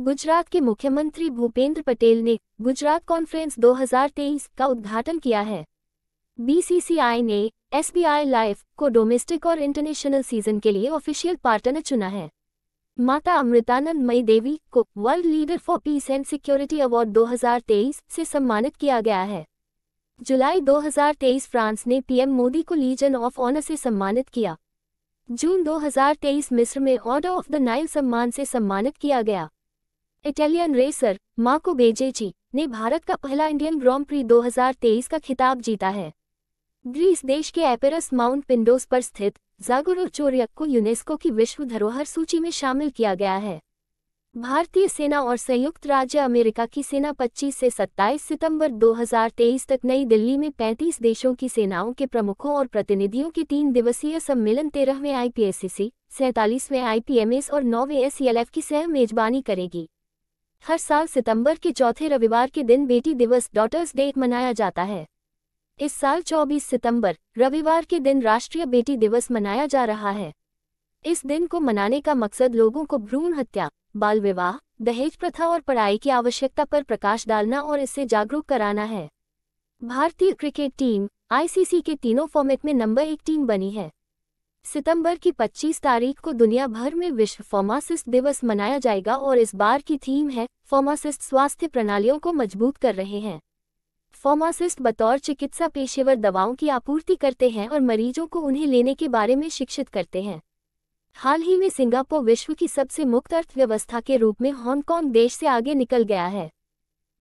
गुजरात के मुख्यमंत्री भूपेंद्र पटेल ने गुजरात कॉन्फ्रेंस 2023 का उद्घाटन किया है बीसीसीआई ने एसबीआई लाइफ को डोमेस्टिक और इंटरनेशनल सीजन के लिए ऑफिशियल पार्टनर चुना है माता अमृतानंद मई देवी को world leader for peace and security award 2023 से सम्मानित किया गया है जुलाई 2023 फ्रांस ने पीएम मोदी को लीजन ऑफ ऑनर से सम्मानित किया जून 2023 मिस्र में ऑर्डर ऑफ द नाइल सम्मान से सम्मानित किया गया इटालियन रेसर माको बेजेची ने भारत का पहला इंडियन ग्रॉम प्री 2023 का खिताब जीता है ग्रीस देश के एपेरस माउंट पिंडोस पर स्थित जागोरो चोरियक को यूनेस्को की विश्व धरोहर सूची में शामिल किया गया है भारतीय सेना और संयुक्त राज्य अमेरिका की सेना 25 से 27 सितंबर 2023 तक नई दिल्ली में 35 देशों की सेनाओं के प्रमुखों और प्रतिनिधियों के तीन दिवसीय सम्मेलन तेरहवें आईपीएससी सैंतालीसवें आईपीएमएस और नौवें एस की सह मेजबानी करेगी हर साल सितंबर के चौथे रविवार के दिन बेटी दिवस डॉटर्स डे मनाया जाता है इस साल 24 सितंबर रविवार के दिन राष्ट्रीय बेटी दिवस मनाया जा रहा है इस दिन को मनाने का मकसद लोगों को भ्रूण हत्या बाल विवाह दहेज प्रथा और पढ़ाई की आवश्यकता पर प्रकाश डालना और इससे जागरूक कराना है भारतीय क्रिकेट टीम आईसीसी के तीनों फॉर्मेट में नंबर एक टीम बनी है सितंबर की 25 तारीख को दुनिया भर में विश्व फार्मासिस्ट दिवस मनाया जाएगा और इस बार की थीम है फार्मासिस्ट स्वास्थ्य प्रणालियों को मजबूत कर रहे हैं फार्मासिस्ट बतौर चिकित्सा पेशेवर दवाओं की आपूर्ति करते हैं और मरीजों को उन्हें लेने के बारे में शिक्षित करते हैं हाल ही में सिंगापुर विश्व की सबसे मुक्त अर्थव्यवस्था के रूप में हांगकांग देश से आगे निकल गया है